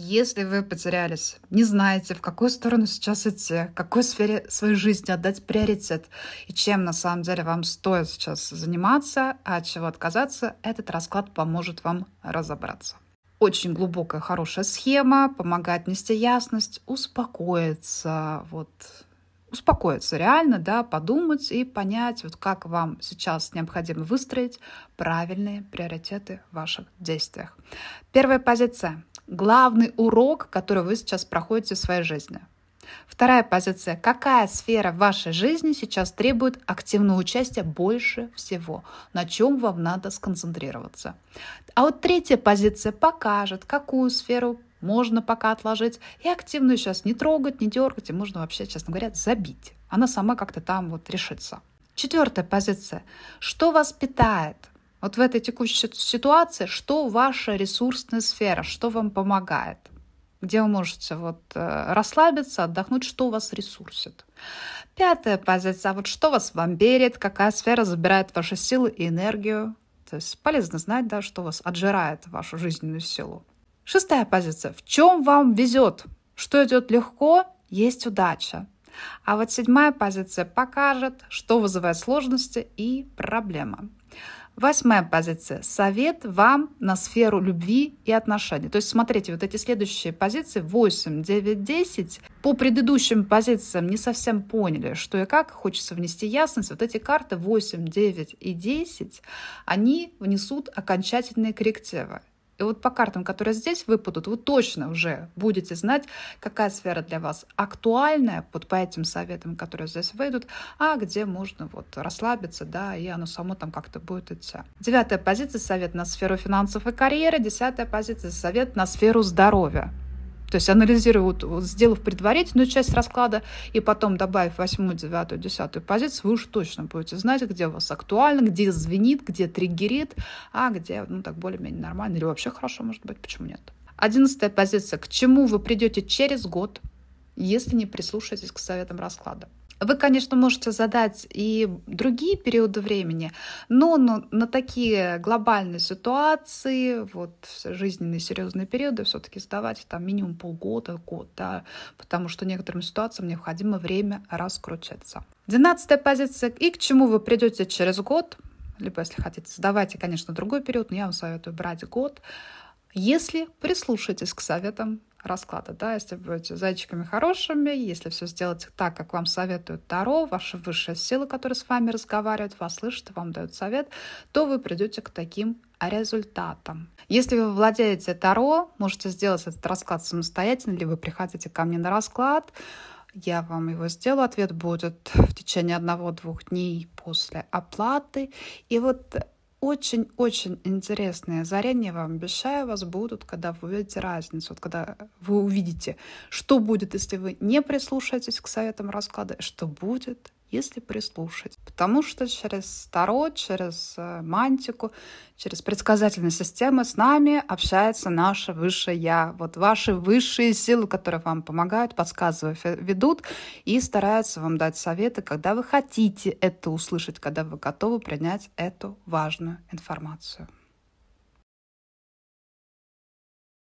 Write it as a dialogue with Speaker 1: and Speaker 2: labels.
Speaker 1: Если вы потерялись, не знаете, в какую сторону сейчас идти, какой сфере своей жизни отдать приоритет и чем на самом деле вам стоит сейчас заниматься, а от чего отказаться, этот расклад поможет вам разобраться. Очень глубокая, хорошая схема, помогает нести ясность, успокоиться, вот успокоиться реально, да, подумать и понять, вот как вам сейчас необходимо выстроить правильные приоритеты в ваших действиях. Первая позиция главный урок, который вы сейчас проходите в своей жизни. Вторая позиция. Какая сфера вашей жизни сейчас требует активного участия больше всего? На чем вам надо сконцентрироваться? А вот третья позиция покажет, какую сферу можно пока отложить и активную сейчас не трогать, не дергать, и можно вообще, честно говоря, забить. Она сама как-то там вот решится. Четвертая позиция. Что вас питает? Вот в этой текущей ситуации, что ваша ресурсная сфера, что вам помогает? где вы можете вот э, расслабиться, отдохнуть, что вас ресурсит. Пятая позиция, вот что вас вам берет, какая сфера забирает ваши силы и энергию. То есть полезно знать, да, что вас отжирает вашу жизненную силу. Шестая позиция, в чем вам везет, что идет легко, есть удача. А вот седьмая позиция покажет, что вызывает сложности и проблемы. Восьмая позиция – совет вам на сферу любви и отношений. То есть смотрите, вот эти следующие позиции 8, 9, 10 по предыдущим позициям не совсем поняли, что и как, хочется внести ясность. Вот эти карты 8, 9 и 10, они внесут окончательные коррективы. И вот по картам, которые здесь выпадут, вы точно уже будете знать, какая сфера для вас актуальная вот по этим советам, которые здесь выйдут, а где можно вот расслабиться, да, и оно само там как-то будет идти. Девятая позиция — совет на сферу финансов и карьеры. Десятая позиция — совет на сферу здоровья. То есть анализируя, вот, вот, сделав предварительную часть расклада и потом добавив восьмую, девятую, десятую позицию, вы уж точно будете знать, где у вас актуально, где звенит, где триггерит, а где, ну, так более-менее нормально или вообще хорошо, может быть, почему нет. Одиннадцатая позиция. К чему вы придете через год, если не прислушаетесь к советам расклада? Вы, конечно, можете задать и другие периоды времени, но на, такие глобальные ситуации, вот жизненные серьезные периоды, все-таки задавать там минимум полгода, год, да, потому что некоторым ситуациям необходимо время раскрутиться. Двенадцатая позиция. И к чему вы придете через год? Либо, если хотите, задавайте, конечно, другой период, но я вам советую брать год. Если прислушаетесь к советам расклада, да, если вы будете зайчиками хорошими, если все сделать так, как вам советует Таро, ваши высшие силы, которые с вами разговаривают, вас слышат, вам дают совет, то вы придете к таким результатам. Если вы владеете Таро, можете сделать этот расклад самостоятельно, либо приходите ко мне на расклад, я вам его сделаю. Ответ будет в течение одного-двух дней после оплаты. И вот очень-очень интересные озарения вам обещаю вас будут, когда вы увидите разницу, вот когда вы увидите, что будет, если вы не прислушаетесь к советам расклада, что будет, если прислушать. Потому что через Таро, через э, мантику, через предсказательные системы с нами общается наше высшее Я. Вот ваши высшие силы, которые вам помогают, подсказывают, ведут и стараются вам дать советы, когда вы хотите это услышать, когда вы готовы принять эту важную информацию.